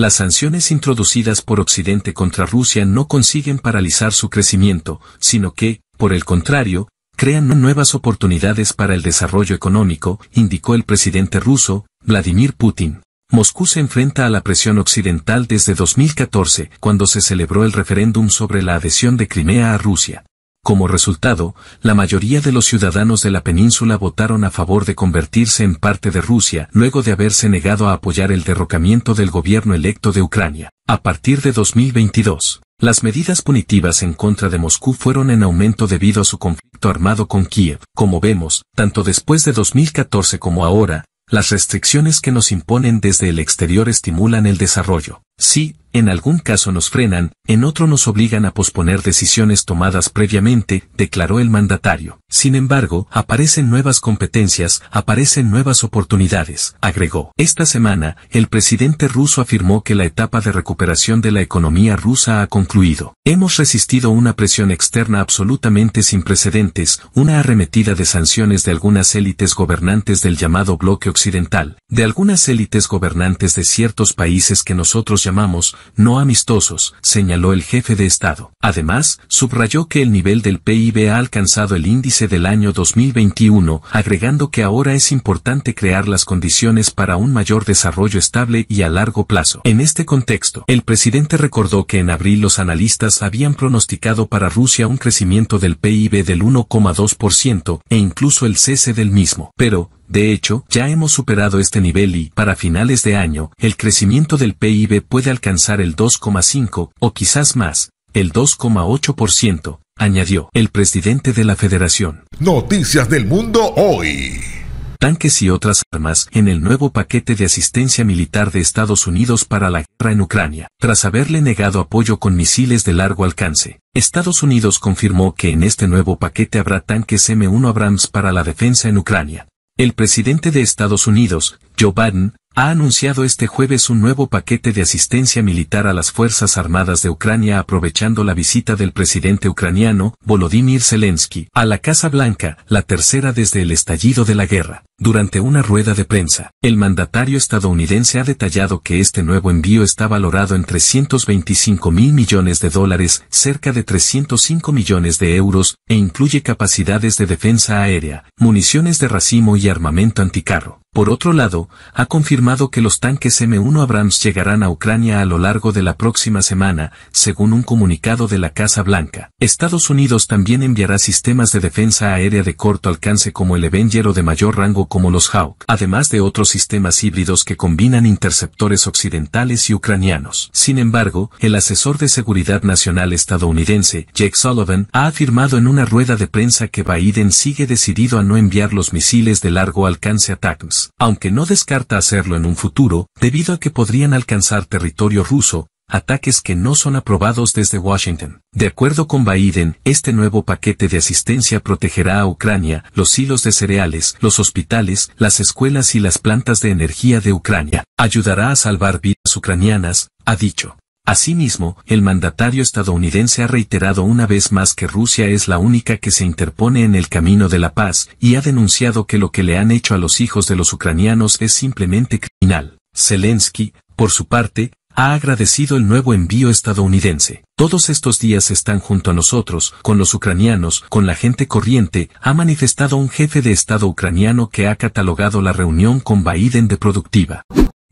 Las sanciones introducidas por Occidente contra Rusia no consiguen paralizar su crecimiento, sino que, por el contrario, crean nuevas oportunidades para el desarrollo económico, indicó el presidente ruso, Vladimir Putin. Moscú se enfrenta a la presión occidental desde 2014, cuando se celebró el referéndum sobre la adhesión de Crimea a Rusia. Como resultado, la mayoría de los ciudadanos de la península votaron a favor de convertirse en parte de Rusia luego de haberse negado a apoyar el derrocamiento del gobierno electo de Ucrania. A partir de 2022, las medidas punitivas en contra de Moscú fueron en aumento debido a su conflicto armado con Kiev. Como vemos, tanto después de 2014 como ahora, las restricciones que nos imponen desde el exterior estimulan el desarrollo. Sí, en algún caso nos frenan, en otro nos obligan a posponer decisiones tomadas previamente, declaró el mandatario. Sin embargo, aparecen nuevas competencias, aparecen nuevas oportunidades, agregó. Esta semana, el presidente ruso afirmó que la etapa de recuperación de la economía rusa ha concluido. Hemos resistido una presión externa absolutamente sin precedentes, una arremetida de sanciones de algunas élites gobernantes del llamado bloque occidental, de algunas élites gobernantes de ciertos países que nosotros llamamos no amistosos, señaló el jefe de Estado. Además, subrayó que el nivel del PIB ha alcanzado el índice del año 2021, agregando que ahora es importante crear las condiciones para un mayor desarrollo estable y a largo plazo. En este contexto, el presidente recordó que en abril los analistas habían pronosticado para Rusia un crecimiento del PIB del 1,2% e incluso el cese del mismo. Pero, de hecho, ya hemos superado este nivel y, para finales de año, el crecimiento del PIB puede alcanzar el 2,5, o quizás más, el 2,8%, añadió el presidente de la federación. Noticias del mundo hoy. Tanques y otras armas en el nuevo paquete de asistencia militar de Estados Unidos para la guerra en Ucrania, tras haberle negado apoyo con misiles de largo alcance. Estados Unidos confirmó que en este nuevo paquete habrá tanques M1 Abrams para la defensa en Ucrania, el presidente de Estados Unidos, Joe Biden, ha anunciado este jueves un nuevo paquete de asistencia militar a las Fuerzas Armadas de Ucrania aprovechando la visita del presidente ucraniano, Volodymyr Zelensky, a la Casa Blanca, la tercera desde el estallido de la guerra. Durante una rueda de prensa, el mandatario estadounidense ha detallado que este nuevo envío está valorado en 325 mil millones de dólares, cerca de 305 millones de euros, e incluye capacidades de defensa aérea, municiones de racimo y armamento anticarro. Por otro lado, ha confirmado que los tanques M1 Abrams llegarán a Ucrania a lo largo de la próxima semana, según un comunicado de la Casa Blanca. Estados Unidos también enviará sistemas de defensa aérea de corto alcance como el Avenger o de mayor rango como los Hawk, además de otros sistemas híbridos que combinan interceptores occidentales y ucranianos. Sin embargo, el asesor de seguridad nacional estadounidense, Jake Sullivan, ha afirmado en una rueda de prensa que Biden sigue decidido a no enviar los misiles de largo alcance a TACMS, aunque no descarta hacerlo en un futuro, debido a que podrían alcanzar territorio ruso, ataques que no son aprobados desde Washington. De acuerdo con Biden, este nuevo paquete de asistencia protegerá a Ucrania, los hilos de cereales, los hospitales, las escuelas y las plantas de energía de Ucrania. Ayudará a salvar vidas ucranianas, ha dicho. Asimismo, el mandatario estadounidense ha reiterado una vez más que Rusia es la única que se interpone en el camino de la paz y ha denunciado que lo que le han hecho a los hijos de los ucranianos es simplemente criminal. Zelensky, por su parte, ha agradecido el nuevo envío estadounidense. Todos estos días están junto a nosotros, con los ucranianos, con la gente corriente, ha manifestado un jefe de Estado ucraniano que ha catalogado la reunión con Biden de productiva.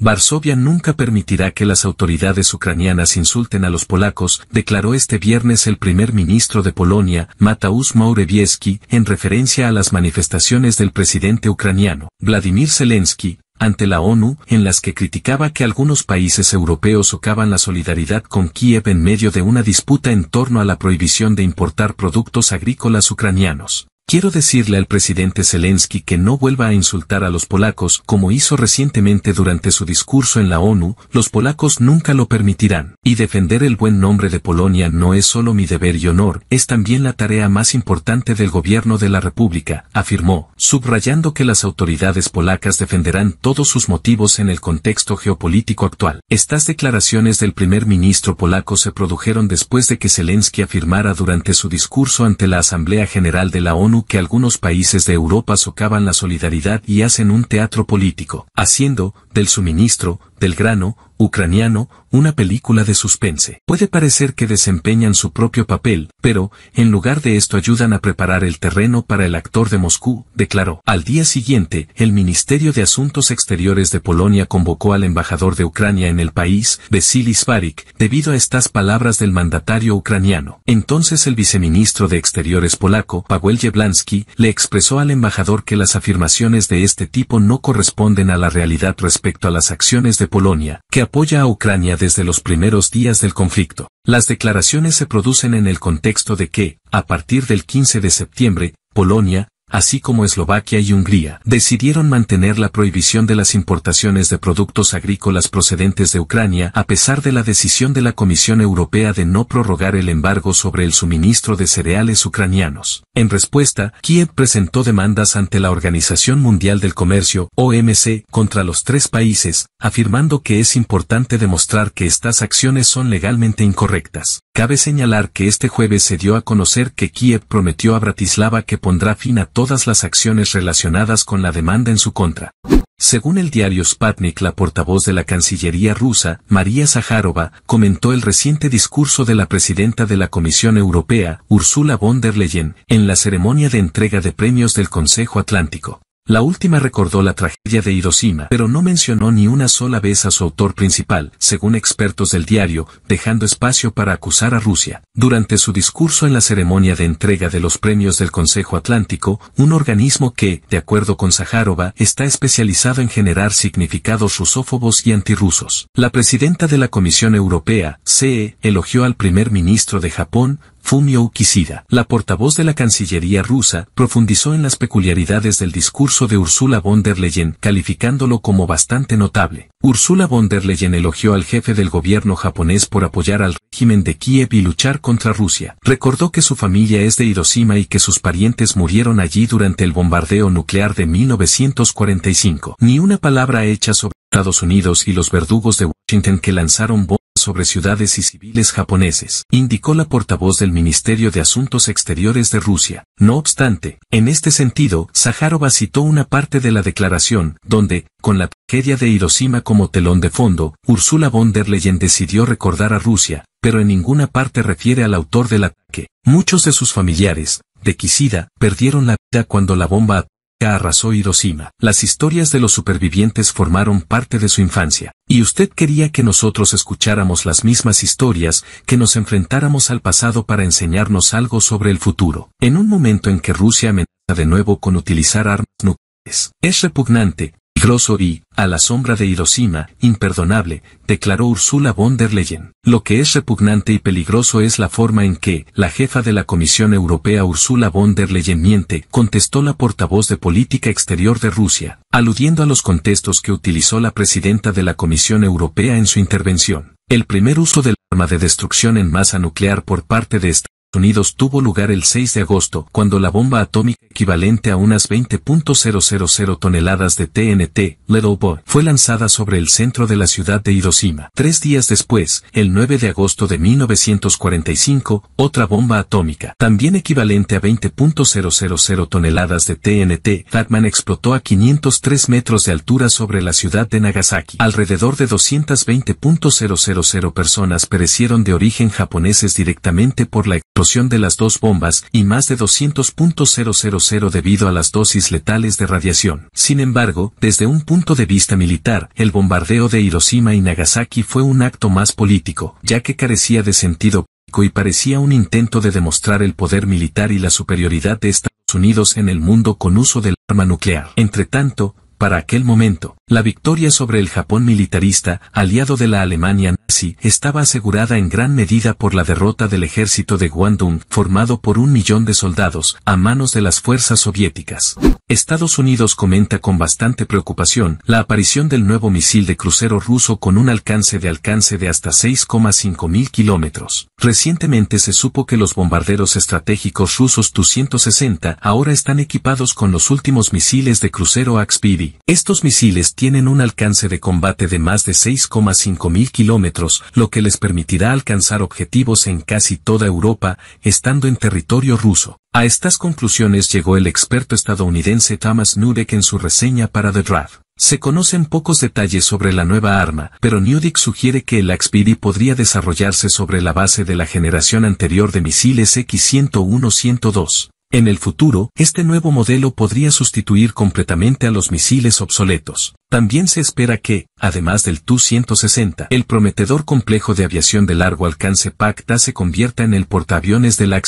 Varsovia nunca permitirá que las autoridades ucranianas insulten a los polacos, declaró este viernes el primer ministro de Polonia, Mateusz Morawiecki, en referencia a las manifestaciones del presidente ucraniano, Vladimir Zelensky, ante la ONU en las que criticaba que algunos países europeos socavan la solidaridad con Kiev en medio de una disputa en torno a la prohibición de importar productos agrícolas ucranianos. Quiero decirle al presidente Zelensky que no vuelva a insultar a los polacos como hizo recientemente durante su discurso en la ONU, los polacos nunca lo permitirán. Y defender el buen nombre de Polonia no es solo mi deber y honor, es también la tarea más importante del gobierno de la República, afirmó, subrayando que las autoridades polacas defenderán todos sus motivos en el contexto geopolítico actual. Estas declaraciones del primer ministro polaco se produjeron después de que Zelensky afirmara durante su discurso ante la Asamblea General de la ONU que algunos países de Europa socavan la solidaridad y hacen un teatro político, haciendo, del suministro, del grano, ucraniano, una película de suspense. Puede parecer que desempeñan su propio papel, pero, en lugar de esto ayudan a preparar el terreno para el actor de Moscú, declaró. Al día siguiente, el Ministerio de Asuntos Exteriores de Polonia convocó al embajador de Ucrania en el país, Vesilis Svarik, debido a estas palabras del mandatario ucraniano. Entonces el viceministro de Exteriores polaco, Pawel Jeblansky, le expresó al embajador que las afirmaciones de este tipo no corresponden a la realidad respecto a las acciones de Polonia, que apoya a Ucrania desde los primeros días del conflicto. Las declaraciones se producen en el contexto de que, a partir del 15 de septiembre, Polonia, así como Eslovaquia y Hungría, decidieron mantener la prohibición de las importaciones de productos agrícolas procedentes de Ucrania a pesar de la decisión de la Comisión Europea de no prorrogar el embargo sobre el suministro de cereales ucranianos. En respuesta, Kiev presentó demandas ante la Organización Mundial del Comercio, OMC, contra los tres países, afirmando que es importante demostrar que estas acciones son legalmente incorrectas. Cabe señalar que este jueves se dio a conocer que Kiev prometió a Bratislava que pondrá fin a todas las acciones relacionadas con la demanda en su contra. Según el diario Sputnik, la portavoz de la Cancillería rusa, María Zaharova, comentó el reciente discurso de la presidenta de la Comisión Europea, Ursula von der Leyen, en la ceremonia de entrega de premios del Consejo Atlántico. La última recordó la tragedia de Hiroshima, pero no mencionó ni una sola vez a su autor principal, según expertos del diario, dejando espacio para acusar a Rusia. Durante su discurso en la ceremonia de entrega de los premios del Consejo Atlántico, un organismo que, de acuerdo con Sájarova, está especializado en generar significados rusófobos y antirrusos. La presidenta de la Comisión Europea, CE, elogió al primer ministro de Japón, Fumio Kishida, la portavoz de la Cancillería rusa, profundizó en las peculiaridades del discurso de Ursula von der Leyen, calificándolo como bastante notable. Ursula von der Leyen elogió al jefe del gobierno japonés por apoyar al régimen de Kiev y luchar contra Rusia. Recordó que su familia es de Hiroshima y que sus parientes murieron allí durante el bombardeo nuclear de 1945. Ni una palabra hecha sobre Estados Unidos y los verdugos de Washington que lanzaron bombas sobre ciudades y civiles japoneses, indicó la portavoz del Ministerio de Asuntos Exteriores de Rusia. No obstante, en este sentido, Sajarova citó una parte de la declaración, donde, con la de Hiroshima como telón de fondo, Ursula von der Leyen decidió recordar a Rusia, pero en ninguna parte refiere al autor del ataque. Muchos de sus familiares, de Kisida, perdieron la vida cuando la bomba arrasó Hiroshima. Las historias de los supervivientes formaron parte de su infancia, y usted quería que nosotros escucháramos las mismas historias, que nos enfrentáramos al pasado para enseñarnos algo sobre el futuro. En un momento en que Rusia amenaza de nuevo con utilizar armas nucleares, es repugnante, peligroso y, a la sombra de Hiroshima, imperdonable, declaró Ursula von der Leyen. Lo que es repugnante y peligroso es la forma en que la jefa de la Comisión Europea Ursula von der Leyen miente, contestó la portavoz de Política Exterior de Rusia, aludiendo a los contextos que utilizó la presidenta de la Comisión Europea en su intervención. El primer uso del arma de destrucción en masa nuclear por parte de esta Unidos tuvo lugar el 6 de agosto, cuando la bomba atómica equivalente a unas 20.000 toneladas de TNT, Little Boy, fue lanzada sobre el centro de la ciudad de Hiroshima. Tres días después, el 9 de agosto de 1945, otra bomba atómica, también equivalente a 20.000 toneladas de TNT, Batman explotó a 503 metros de altura sobre la ciudad de Nagasaki. Alrededor de 220.000 personas perecieron de origen japoneses directamente por la de las dos bombas y más de 200.000 debido a las dosis letales de radiación. Sin embargo, desde un punto de vista militar, el bombardeo de Hiroshima y Nagasaki fue un acto más político, ya que carecía de sentido y parecía un intento de demostrar el poder militar y la superioridad de Estados Unidos en el mundo con uso del arma nuclear. Entre tanto, para aquel momento, la victoria sobre el Japón militarista, aliado de la Alemania nazi, estaba asegurada en gran medida por la derrota del ejército de Guangdong, formado por un millón de soldados, a manos de las fuerzas soviéticas. Estados Unidos comenta con bastante preocupación la aparición del nuevo misil de crucero ruso con un alcance de alcance de hasta 6,5 mil kilómetros. Recientemente se supo que los bombarderos estratégicos rusos Tu-160 ahora están equipados con los últimos misiles de crucero Axe-Speedy. Estos misiles tienen un alcance de combate de más de 6,5 mil kilómetros, lo que les permitirá alcanzar objetivos en casi toda Europa, estando en territorio ruso. A estas conclusiones llegó el experto estadounidense Thomas Nurek en su reseña para The Draft. Se conocen pocos detalles sobre la nueva arma, pero Newdick sugiere que el Axpiri podría desarrollarse sobre la base de la generación anterior de misiles X-101-102. En el futuro, este nuevo modelo podría sustituir completamente a los misiles obsoletos. También se espera que, además del Tu-160, el prometedor complejo de aviación de largo alcance PACTA se convierta en el portaaviones de la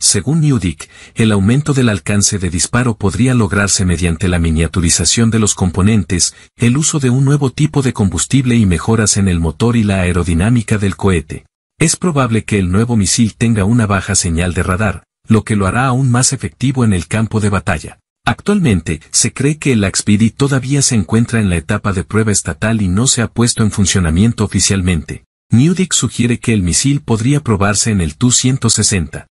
Según Newdick, el aumento del alcance de disparo podría lograrse mediante la miniaturización de los componentes, el uso de un nuevo tipo de combustible y mejoras en el motor y la aerodinámica del cohete. Es probable que el nuevo misil tenga una baja señal de radar, lo que lo hará aún más efectivo en el campo de batalla. Actualmente, se cree que el AXPD todavía se encuentra en la etapa de prueba estatal y no se ha puesto en funcionamiento oficialmente. Newdick sugiere que el misil podría probarse en el Tu-160.